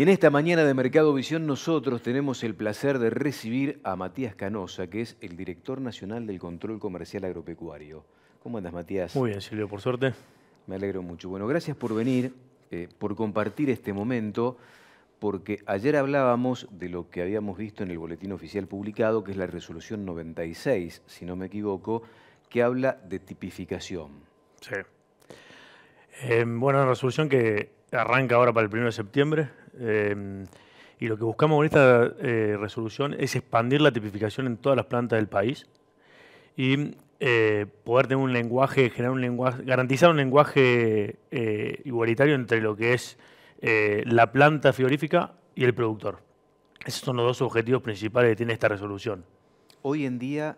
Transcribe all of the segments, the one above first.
Y en esta mañana de Mercado Visión nosotros tenemos el placer de recibir a Matías Canosa, que es el director nacional del Control Comercial Agropecuario. ¿Cómo andas, Matías? Muy bien, Silvio, por suerte. Me alegro mucho. Bueno, gracias por venir, eh, por compartir este momento, porque ayer hablábamos de lo que habíamos visto en el boletín oficial publicado, que es la resolución 96, si no me equivoco, que habla de tipificación. Sí. Eh, bueno, una resolución que arranca ahora para el 1 de septiembre, Em, y lo que buscamos con esta eh, resolución es expandir la tipificación en todas las plantas del país y eh, poder tener un lenguaje, generar un lenguaje, garantizar un lenguaje eh, igualitario entre lo que es la planta frigorífica y el productor. Esos son los dos objetivos principales que tiene esta resolución. Hoy en día,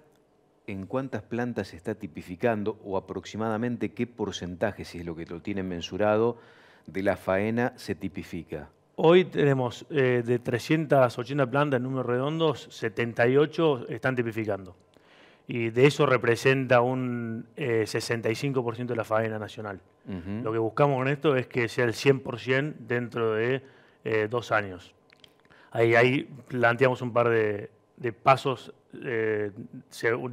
¿en cuántas plantas se está tipificando o aproximadamente qué porcentaje, si es lo que lo tienen mensurado, de la faena se tipifica? Hoy tenemos eh, de 380 plantas en números redondos, 78 están tipificando. Y de eso representa un 65% eh, de la faena nacional. Lo que buscamos con esto es que sea el 100% dentro de eh, dos años. Ahí, ahí, planteamos un par de, de pasos, de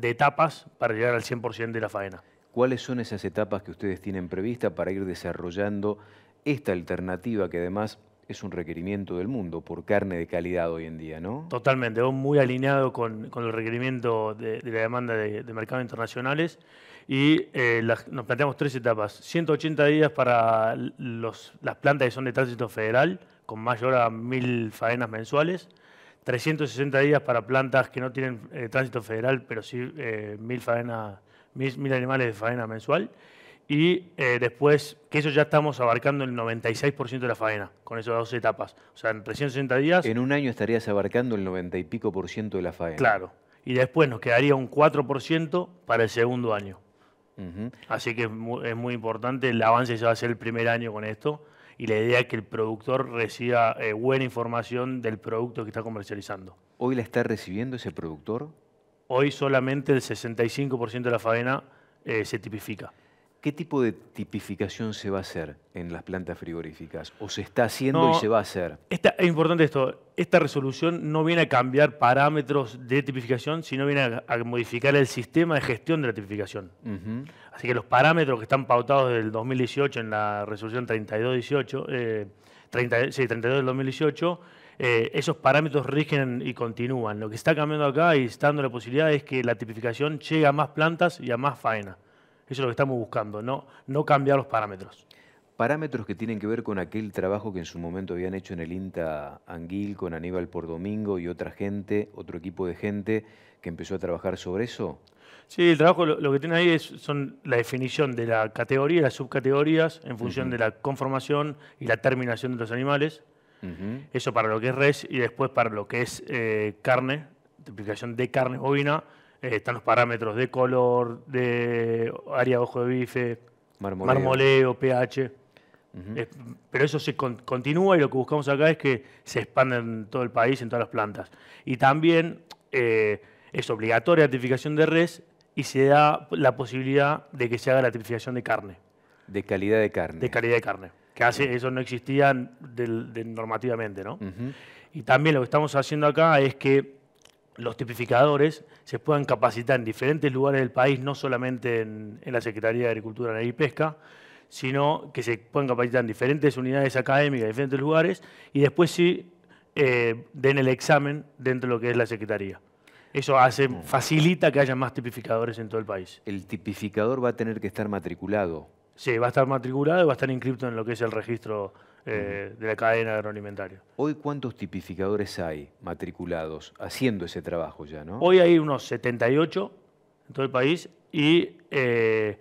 etapas para llegar al 100% de la faena. ¿Cuáles son esas etapas que ustedes tienen previstas para ir desarrollando esta alternativa que además es un requerimiento del mundo por carne de calidad hoy en día, ¿no? Totalmente, muy alineado con, el requerimiento de, la demanda de, mercados internacionales y eh, nos planteamos tres etapas. 180 días para las plantas que son de tránsito federal, con mayor a 1.000 faenas mensuales. 360 días para plantas que no tienen eh, tránsito federal, pero sí eh, faenas, 1.000 animales de faena mensual y eh, después, que eso ya estamos abarcando el 96% de la faena con esas dos etapas. O sea, en 360 días... En un año estarías abarcando el 90 y pico por ciento de la faena. Claro. Y después nos quedaría un 4% para el segundo año. Así que es muy, importante, el avance ya va a ser el primer año con esto y la idea es que el productor reciba eh, buena información del producto que está comercializando. ¿Hoy la está recibiendo ese productor? Hoy solamente el 65% de la faena eh, se tipifica. ¿Qué tipo de tipificación se va a hacer en las plantas frigoríficas? ¿O se está haciendo y se va a hacer? es importante esto. Esta resolución no viene a cambiar parámetros de tipificación, sino viene a, modificar el sistema de gestión de la tipificación. Así que los parámetros que están pautados del 2018 en la resolución 3218, eh, 32 del 2018, eh, esos parámetros rigen y continúan. Lo que está cambiando acá y está dando la posibilidad es que la tipificación llegue a más plantas y a más faena. Eso es lo que estamos buscando, no, no cambiar los parámetros. Parámetros que tienen que ver con aquel trabajo que en su momento habían hecho en el INTA Anguil con Aníbal por Domingo y otra gente, otro equipo de gente que empezó a trabajar sobre eso. Sí, el trabajo lo, que tiene ahí es, son la definición de la categoría y las subcategorías en función de la conformación y la terminación de los animales. Eso para lo que es res y después para lo que es eh, carne, aplicación de carne bovina eh, están los parámetros de color, de área de ojo de bife, marmoleo, pH. pero eso se continúa y lo que buscamos acá es que se expanda en todo el país, en todas las plantas. Y también eh, es obligatoria la tipificación de res y se da la posibilidad de que se haga la tipificación de carne. De calidad de carne. De calidad de carne. Que hace, eso no existía normativamente, ¿no? Y también lo que estamos haciendo acá es que los tipificadores se puedan capacitar en diferentes lugares del país, no solamente en, la Secretaría de Agricultura, y Pesca, sino que se puedan capacitar en diferentes unidades académicas, en diferentes lugares, y después sí eh, den el examen dentro de lo que es la Secretaría. Eso hace, facilita que haya más tipificadores en todo el país. El tipificador va a tener que estar matriculado. Sí, va a estar matriculado y va a estar inscrito en lo que es el registro eh, de la cadena agroalimentaria. Hoy, ¿cuántos tipificadores hay matriculados haciendo ese trabajo ya? ¿no? Hoy hay unos 78 en todo el país y eh,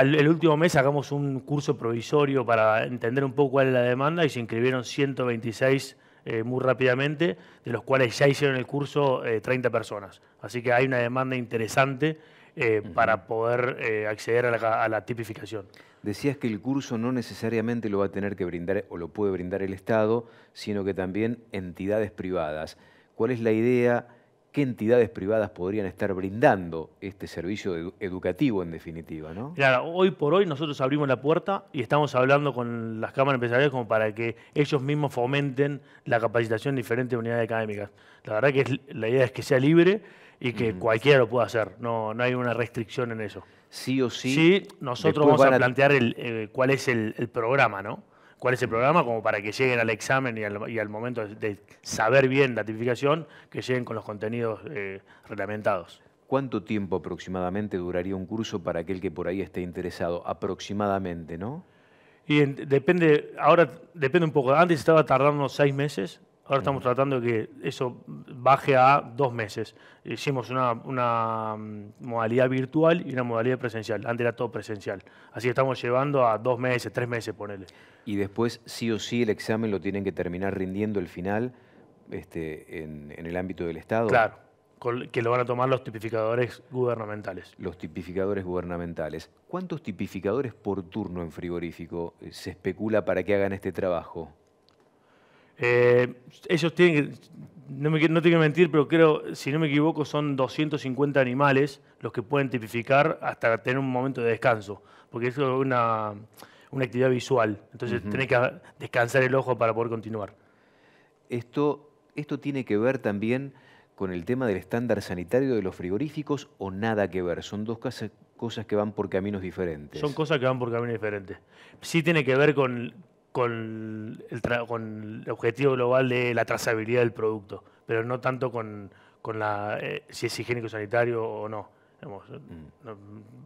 el último mes sacamos un curso provisorio para entender un poco cuál es la demanda y se inscribieron 126 eh, muy rápidamente, de los cuales ya hicieron el curso 30 personas. Así que hay una demanda interesante eh, para poder eh, acceder a la, tipificación. Decías que el curso no necesariamente lo va a tener que brindar o lo puede brindar el Estado, sino que también entidades privadas. ¿Cuál es la idea? ¿Qué entidades privadas podrían estar brindando este servicio educativo en definitiva? Claro, hoy por hoy nosotros abrimos la puerta y estamos hablando con las cámaras empresariales como para que ellos mismos fomenten la capacitación de diferentes unidades académicas. La verdad que la idea es que sea libre y que cualquiera lo pueda hacer. No, no hay una restricción en eso. Sí o sí. Sí, nosotros vamos a plantear el, eh, cuál es el, programa, ¿no? ¿Cuál es el programa? Como para que lleguen al examen y al, momento de saber bien la tipificación, que lleguen con los contenidos eh, reglamentados. ¿Cuánto tiempo aproximadamente duraría un curso para aquel que por ahí esté interesado? Aproximadamente, ¿no? Y depende, ahora depende un poco. Antes estaba tardando seis meses, Ahora estamos tratando de que eso baje a dos meses. Hicimos una, mm, modalidad virtual y una modalidad presencial. Antes era todo presencial. Así que estamos llevando a dos meses, tres meses, ponele. Y después, sí o sí, el examen lo tienen que terminar rindiendo el final este, en, en el ámbito del Estado. Claro, que lo van a tomar los tipificadores gubernamentales. Los tipificadores gubernamentales. ¿Cuántos tipificadores por turno en frigorífico eh, se especula para que hagan este trabajo? Eh, ellos tienen que, no, me, no tengo que mentir, pero creo, si no me equivoco, son 250 animales los que pueden tipificar hasta tener un momento de descanso, porque es una, actividad visual, entonces tiene tenés que descansar el ojo para poder continuar. Esto, esto tiene que ver también con el tema del estándar sanitario de los frigoríficos o nada que ver, son dos cosas que van por caminos diferentes. Son cosas que van por caminos diferentes. Sí tiene que ver con con el, objetivo global de la trazabilidad del producto, pero no tanto con, eh, si es higiénico sanitario o mm. no.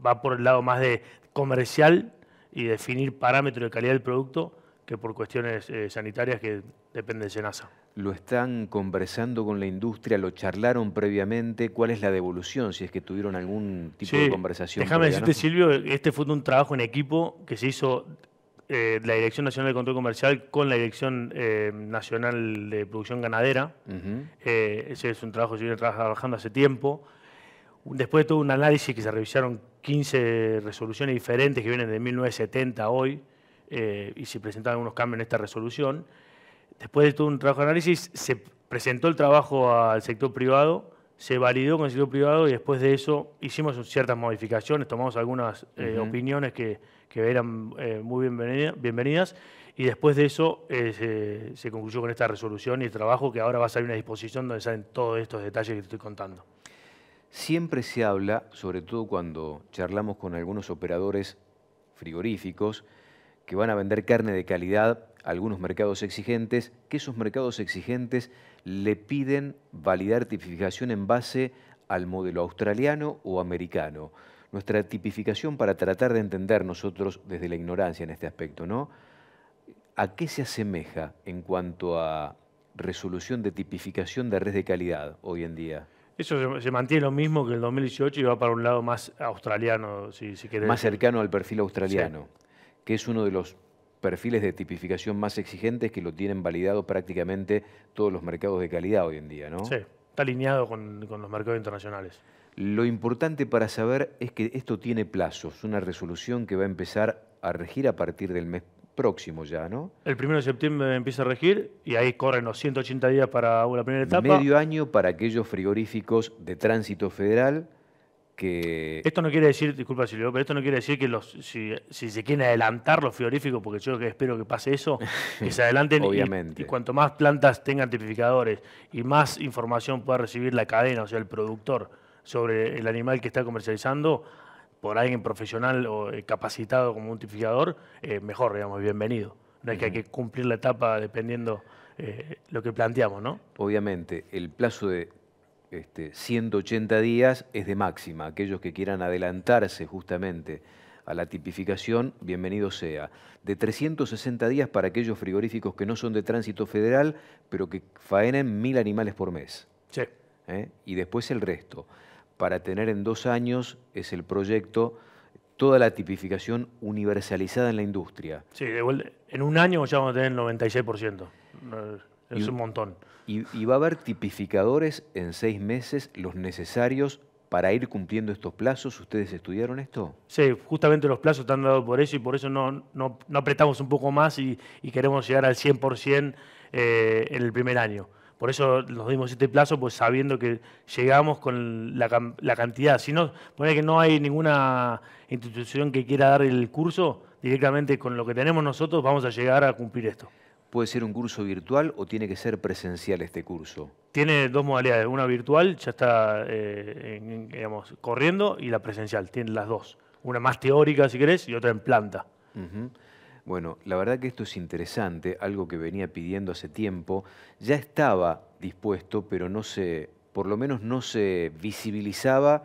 Va por el lado más de comercial y definir parámetros de calidad del producto que por cuestiones eh, sanitarias que dependen de Senasa. ¿Lo están conversando con la industria? ¿Lo charlaron previamente? ¿Cuál es la devolución? Si es que tuvieron algún tipo de conversación. Déjame decirte, Silvio, este fue un trabajo en equipo que se hizo eh, la Dirección Nacional de Control Comercial con la Dirección eh, Nacional de Producción Ganadera. Eh, ese es un trabajo que se viene trabajando hace tiempo. Después de todo un análisis que se revisaron 15 resoluciones diferentes que vienen de 1970 a hoy y se presentaron algunos cambios en esta resolución. Después de todo un trabajo de análisis, se presentó el trabajo al sector privado, se validó con el sector privado y después de eso hicimos ciertas modificaciones, tomamos algunas opiniones que que eran eh, muy bienvenidas. Y después de eso eh, se, concluyó con esta resolución y el trabajo que ahora va a salir una disposición donde salen todos estos detalles que te estoy contando. Siempre se habla, sobre todo cuando charlamos con algunos operadores frigoríficos que van a vender carne de calidad a algunos mercados exigentes, que esos mercados exigentes le piden validar tipificación en base al modelo australiano o americano nuestra tipificación para tratar de entender nosotros desde la ignorancia en este aspecto, ¿no? ¿A qué se asemeja en cuanto a resolución de tipificación de red de calidad hoy en día? Eso se, mantiene lo mismo que el 2018 y va para un lado más australiano, si, Más cercano al perfil australiano, que es uno de los perfiles de tipificación más exigentes que lo tienen validado prácticamente todos los mercados de calidad hoy en día, ¿no? Sí, está alineado con, con los mercados internacionales. Lo importante para saber es que esto tiene plazos, una resolución que va a empezar a regir a partir del mes próximo ya, ¿no? El 1 de septiembre empieza a regir y ahí corren los 180 días para una primera etapa. Medio año para aquellos frigoríficos de tránsito federal que... Esto no quiere decir, disculpa Silvio, pero esto no quiere decir que si, se quieren adelantar los frigoríficos, porque yo espero que pase eso, que se adelanten Obviamente. Y, y, cuanto más plantas tengan tipificadores y más información pueda recibir la cadena, o sea, el productor sobre el animal que está comercializando por alguien profesional o eh, capacitado como un tipificador, eh, mejor, digamos, bienvenido. No que hay que cumplir la etapa dependiendo eh, lo que planteamos, ¿no? Obviamente, el plazo de 180 este, días es de máxima. Aquellos que quieran adelantarse justamente a la tipificación, bienvenido sea. De 360 días para aquellos frigoríficos que no son de tránsito federal, pero que faenen mil animales por mes. Sí. Y después el resto para tener en dos años es el proyecto toda la tipificación universalizada en la industria. Sí, en un año ya vamos a tener el 96%. Es un montón. Y, va a haber tipificadores en seis meses los necesarios para ir cumpliendo estos plazos. ¿Ustedes estudiaron esto? Sí, justamente los plazos están dados por eso y por eso no, apretamos un poco más y, queremos llegar al 100% eh, en el primer año. Por eso nos dimos este plazo, pues sabiendo que llegamos con la, cantidad. Si no, pone que no hay ninguna institución que quiera dar el curso, directamente con lo que tenemos nosotros vamos a llegar a cumplir esto. ¿Puede ser un curso virtual o tiene que ser presencial este curso? Tiene dos modalidades, una virtual, ya está eh, digamos, corriendo, y la presencial, tiene las dos. Una más teórica, si querés, y otra en planta. Bueno, la verdad que esto es interesante, algo que venía pidiendo hace tiempo, ya estaba dispuesto, pero no se, por lo menos no se visibilizaba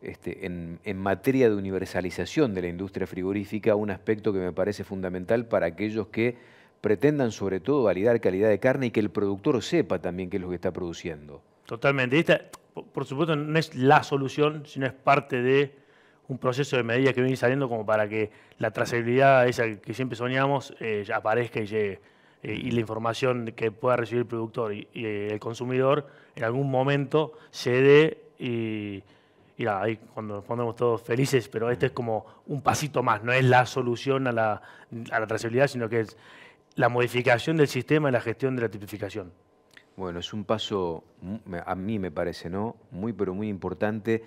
este, en, materia de universalización de la industria frigorífica, un aspecto que me parece fundamental para aquellos que pretendan sobre todo validar calidad de carne y que el productor sepa también qué es lo que está produciendo. Totalmente. Esta, por supuesto, no es la solución, sino es parte de un proceso de medidas que viene saliendo como para que la trazabilidad esa que siempre soñamos eh, aparezca y llegue. Eh, y la información que pueda recibir el productor y, el consumidor en algún momento se dé y, ahí cuando nos pondremos todos felices, pero este es como un pasito más, no es la solución a la, a la trazabilidad, sino que es la modificación del sistema y la gestión de la tipificación. Bueno, es un paso, mm, a mí me parece, ¿no? Muy, pero muy importante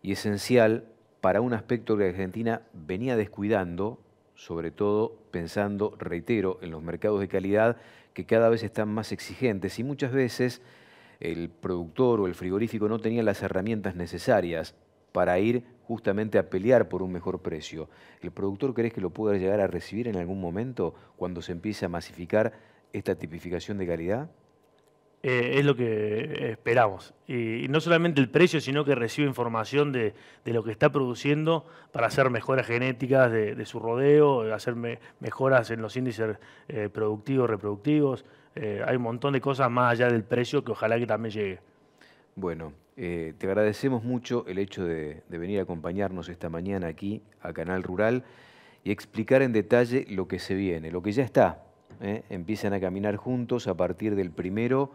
y esencial para un aspecto que Argentina venía descuidando, sobre todo pensando, reitero, en los mercados de calidad que cada vez están más exigentes y muchas veces el productor o el frigorífico no tenía las herramientas necesarias para ir justamente a pelear por un mejor precio. ¿El productor crees que lo pueda llegar a recibir en algún momento cuando se empiece a masificar esta tipificación de calidad? Eh, es lo que eh, esperamos. Y, no solamente el precio, sino que recibe información de, lo que está produciendo para hacer mejoras genéticas de, su rodeo, hacer mejoras en los índices eh, productivos, reproductivos. hay un montón de cosas más allá del precio que ojalá que también llegue. Bueno, te agradecemos mucho el hecho de venir a acompañarnos esta mañana aquí a Canal Rural y explicar en detalle lo que se viene, lo que ya está, ¿eh? empiezan a caminar juntos a partir del primero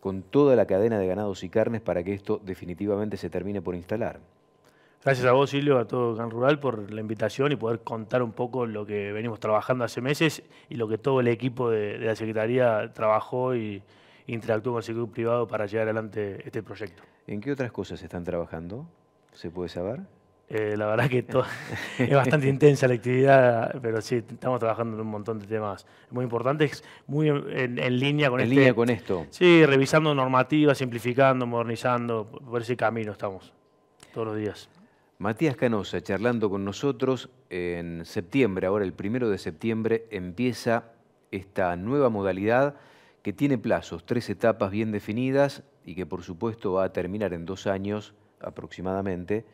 con toda la cadena de ganados y carnes para que esto definitivamente se termine por instalar. Gracias a vos, Silvio, a todo Gran Rural por la invitación y poder contar un poco lo que venimos trabajando hace meses y lo que todo el equipo de, la Secretaría trabajó y interactuó con el sector privado para llevar adelante este proyecto. ¿En qué otras cosas están trabajando? ¿Se puede saber? Eh, la verdad que es bastante intensa la actividad, pero sí, estamos trabajando en un montón de temas muy importantes, muy en, línea con En este línea con esto. Sí, revisando normativas, simplificando, modernizando, por ese camino estamos todos los días. Matías Canosa charlando con nosotros en septiembre, ahora el primero de septiembre empieza esta nueva modalidad que tiene plazos, tres etapas bien definidas y que por supuesto va a terminar en dos años aproximadamente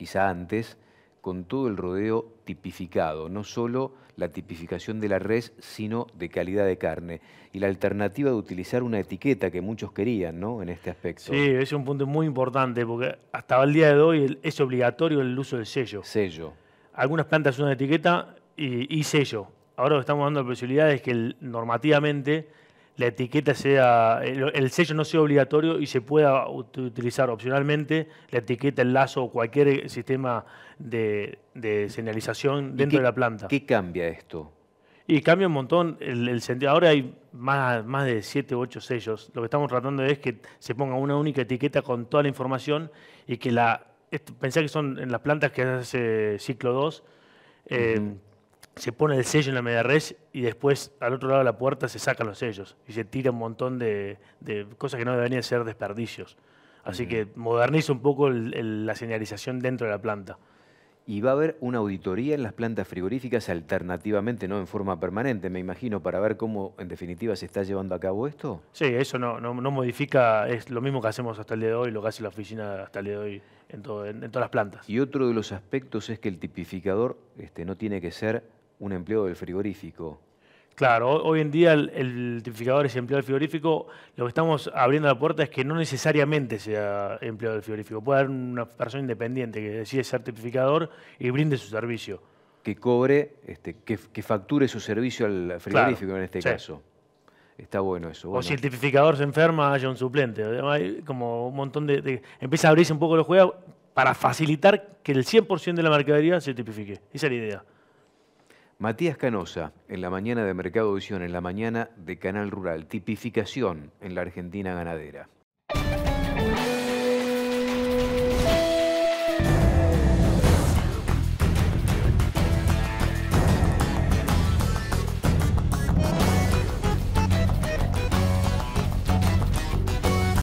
quizá antes, con todo el rodeo tipificado, no solo la tipificación de la res, sino de calidad de carne. Y la alternativa de utilizar una etiqueta que muchos querían, ¿no? En este aspecto. Sí, es un punto muy importante, porque hasta el día de hoy es obligatorio el uso del sello. Sello. Algunas plantas usan etiqueta y, sello. Ahora lo que estamos dando la posibilidad es que normativamente la etiqueta sea, eh, el, sello no sea obligatorio y se pueda utilizar opcionalmente la etiqueta, el lazo o cualquier eh, sistema de, señalización dentro de la planta. ¿Qué cambia esto? Y cambia un montón el, sentido. Ahora hay más, más de 7 u 8 sellos. Lo que estamos tratando es que se ponga una única etiqueta con toda la información y que la... Pensé que son en las plantas que hace ciclo 2, se pone el sello en la media res y después al otro lado de la puerta se sacan los sellos y se tira un montón de, cosas que no deberían ser desperdicios. Así que moderniza un poco la señalización dentro de la planta. Y va a haber una auditoría en las plantas frigoríficas alternativamente, no en forma permanente, me imagino, para ver cómo en definitiva se está llevando a cabo esto. Sí, eso no, no, modifica, es lo mismo que hacemos hasta el día de hoy, lo que hace la oficina hasta el día de hoy en, todas las plantas. Y otro de los aspectos es que el tipificador este, no tiene que ser un empleo del frigorífico. Claro, hoy en día el, tipificador es empleado del frigorífico. Lo que estamos abriendo la puerta es que no necesariamente sea empleado del frigorífico. Puede haber una persona independiente que decide ser tipificador y brinde su servicio. Que cobre, este, que, facture su servicio al frigorífico en este caso. Está bueno eso. O si el tipificador se enferma, haya un suplente. Hay como un montón de, Empieza a abrirse un poco los juegos para facilitar que el 100% de la mercadería se tipifique. Esa es la idea. Matías Canosa, en la mañana de Mercado Visión, en la mañana de Canal Rural, tipificación en la Argentina ganadera.